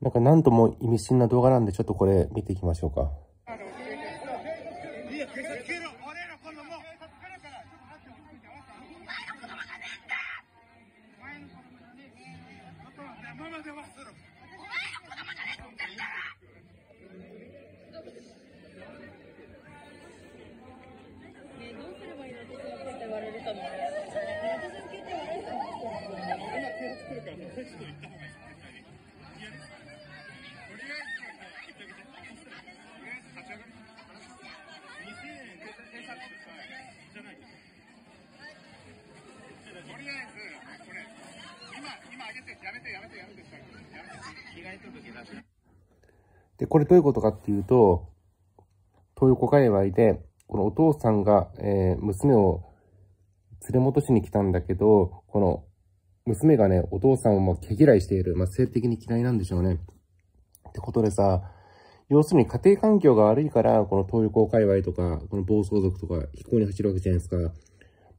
なんか何とも意味深な動画なんで、ちょっとこれ見ていきましょうか。で、これどういうことかっていうと、東横界隈で、このお父さんが、えー、娘を連れ戻しに来たんだけど、この娘がね、お父さんをもう毛嫌いしている。まあ、性的に嫌いなんでしょうね。ってことでさ、要するに家庭環境が悪いから、この東横界隈とか、この暴走族とか、飛行に走るわけじゃないですか。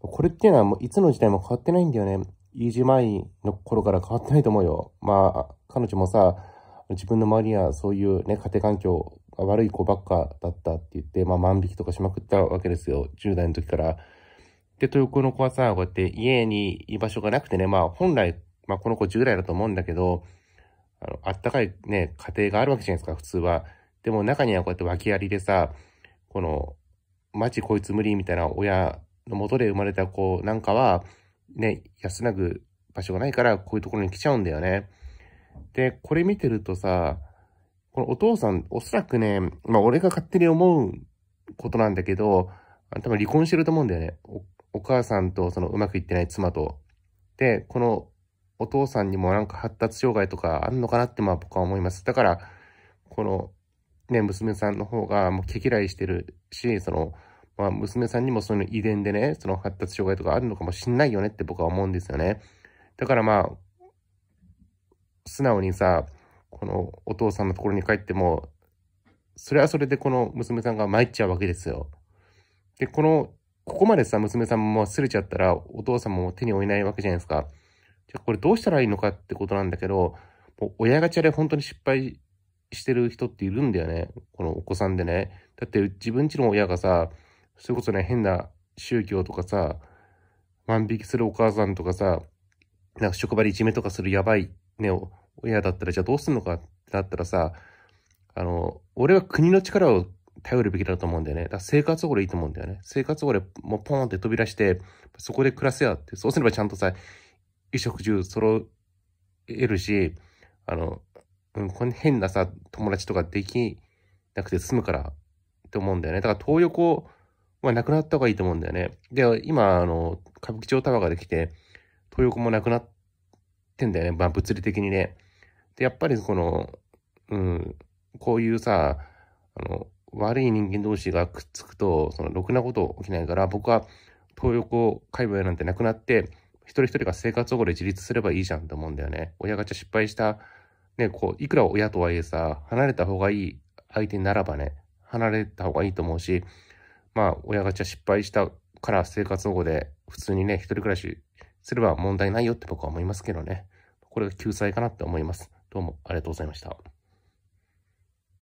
これっていうのはもういつの時代も変わってないんだよね。イージーマイの頃から変わってないと思うよ。まあ、彼女もさ、自分の周りにはそういうね、家庭環境が悪い子ばっかだったって言って、まあ万引きとかしまくったわけですよ。10代の時から。で、東京の子はさ、こうやって家に居場所がなくてね、まあ本来、まあこの子10代だと思うんだけど、あの、あったかいね、家庭があるわけじゃないですか、普通は。でも中にはこうやって訳ありでさ、この、町こいつ無理みたいな親の元で生まれた子なんかは、ね、安らぐ場所がないから、こういうところに来ちゃうんだよね。で、これ見てるとさ、このお父さん、おそらくね、まあ俺が勝手に思うことなんだけど、多分離婚してると思うんだよね。お母さんとそのうまくいってない妻と。で、このお父さんにもなんか発達障害とかあんのかなってまあ僕は思います。だから、このね、娘さんの方がもう毛嫌いしてるし、そのまあ、娘さんにもそういうの遺伝でね、その発達障害とかあるのかもしんないよねって僕は思うんですよね。だからまあ、素直にさ、このお父さんのところに帰っても、それはそれでこの娘さんが参っちゃうわけですよ。で、この、ここまでさ、娘さんも忘れちゃったら、お父さんも手に負えないわけじゃないですか。じゃあこれどうしたらいいのかってことなんだけど、もう親ガチャで本当に失敗してる人っているんだよね。このお子さんでね。だって自分ちの親がさ、それこそね、変な宗教とかさ、万引きするお母さんとかさ、なんか職場でいじめとかするやばいね、親だったらじゃあどうすんのかってなったらさ、あの、俺は国の力を頼るべきだと思うんだよね。だから生活保護でいいと思うんだよね。生活保護でもうポーンって飛び出して、そこで暮らせうって。そうすればちゃんとさ、衣食住揃えるし、あの、うん、こん変なさ、友達とかできなくて済むからって思うんだよね。だから東横まあ、なくなった方がいいと思うんだよね。で、今、あの、歌舞伎町タワーができて、東横もなくなってんだよね。まあ、物理的にね。で、やっぱりこの、うん、こういうさ、あの、悪い人間同士がくっつくと、その、ろくなこと起きないから、僕は、東横界隈なんてなくなって、一人一人が生活保護で自立すればいいじゃんと思うんだよね。親ガチャ失敗した、ね、こう、いくら親とはいえさ、離れた方がいい相手ならばね、離れた方がいいと思うし、まあ、親ガチャ失敗したから生活保護で普通にね、一人暮らしすれば問題ないよって僕は思いますけどね。これが救済かなって思います。どうもありがとうございました。